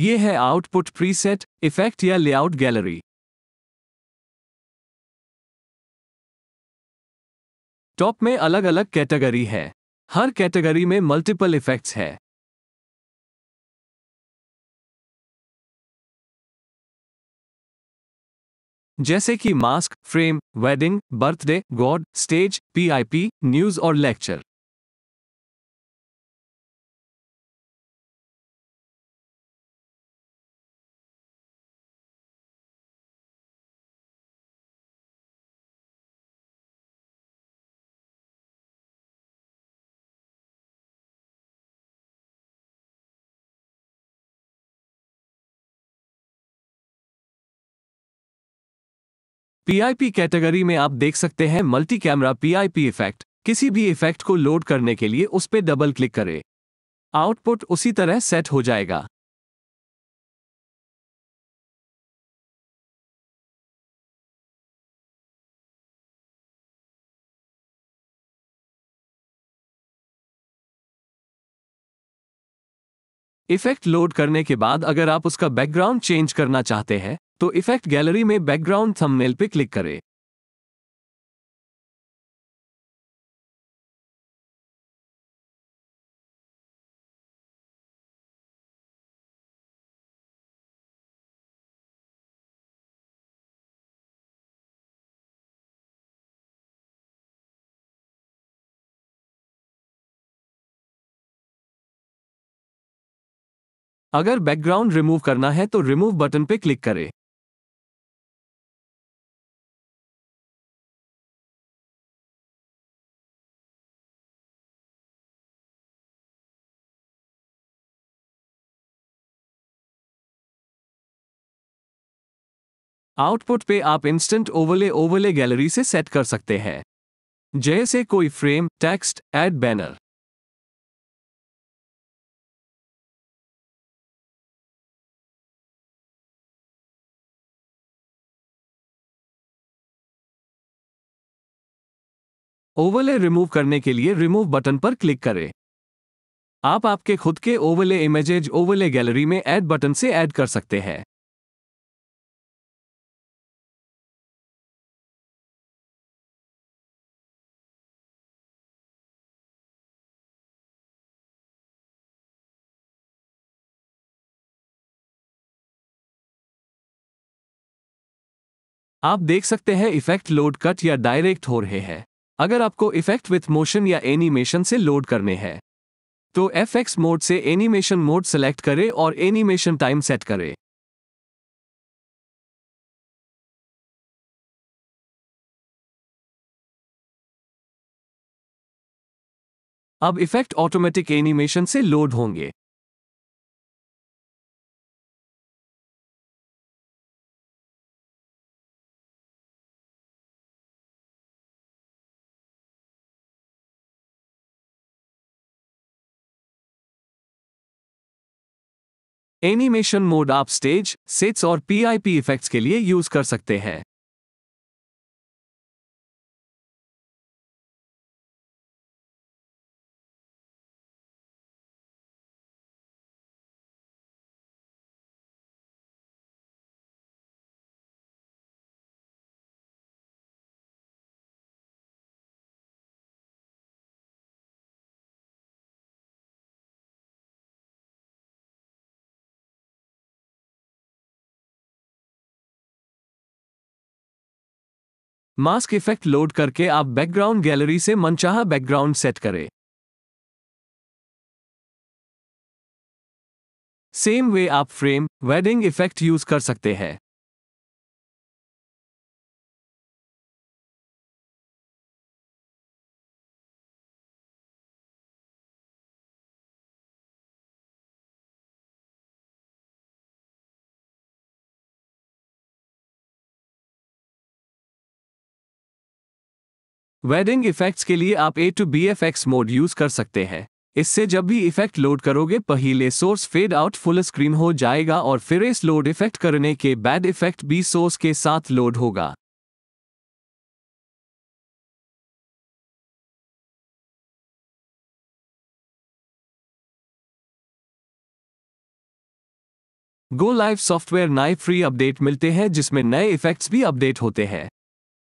ये है output preset effect या लेआउट गैलरी टॉप में अलग अलग कैटेगरी है हर कैटेगरी में मल्टीपल इफेक्ट्स है जैसे कि mask frame wedding birthday god stage PIP news और लेक्चर पीआईपी कैटेगरी में आप देख सकते हैं मल्टी कैमरा पीआईपी इफेक्ट किसी भी इफेक्ट को लोड करने के लिए उस पर डबल क्लिक करें आउटपुट उसी तरह सेट हो जाएगा इफेक्ट लोड करने के बाद अगर आप उसका बैकग्राउंड चेंज करना चाहते हैं तो इफेक्ट गैलरी में बैकग्राउंड थंबनेल पे क्लिक करें अगर बैकग्राउंड रिमूव करना है तो रिमूव बटन पे क्लिक करें आउटपुट पे आप इंस्टेंट ओवरले ओवरले गैलरी से सेट कर सकते हैं जैसे कोई frame text add banner overlay remove करने के लिए रिमूव बटन पर क्लिक करें आप आपके खुद के ओवरले इमेजेज ओवरले गैलरी में ऐड बटन से ऐड कर सकते हैं आप देख सकते हैं इफेक्ट लोड कट या डायरेक्ट हो रहे हैं अगर आपको इफेक्ट विथ मोशन या एनिमेशन से लोड करने हैं तो एफ एक्स मोड से एनिमेशन मोड सेलेक्ट करें और एनिमेशन टाइम सेट करें अब इफेक्ट ऑटोमेटिक एनिमेशन से लोड होंगे एनिमेशन मोड आप स्टेज सेट्स और पीआईपी इफेक्ट्स के लिए यूज कर सकते हैं मास्क इफेक्ट लोड करके आप बैकग्राउंड गैलरी से मनचाहा बैकग्राउंड सेट करें सेम वे आप फ्रेम वेडिंग इफेक्ट यूज कर सकते हैं वेडिंग इफेक्ट्स के लिए आप A to B F X mode use कर सकते हैं इससे जब भी इफेक्ट लोड करोगे पहले source fade out full screen हो जाएगा और फिर इस लोड इफेक्ट करने के बाद इफेक्ट बी सोर्स के साथ लोड होगा गो लाइव सॉफ्टवेयर नए फ्री अपडेट मिलते हैं जिसमें नए इफेक्ट्स भी अपडेट होते हैं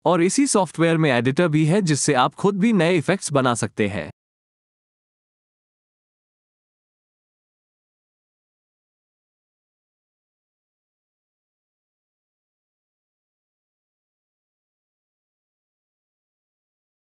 और इसी सॉफ्टवेयर में एडिटर भी है जिससे आप खुद भी नए इफेक्ट्स बना सकते हैं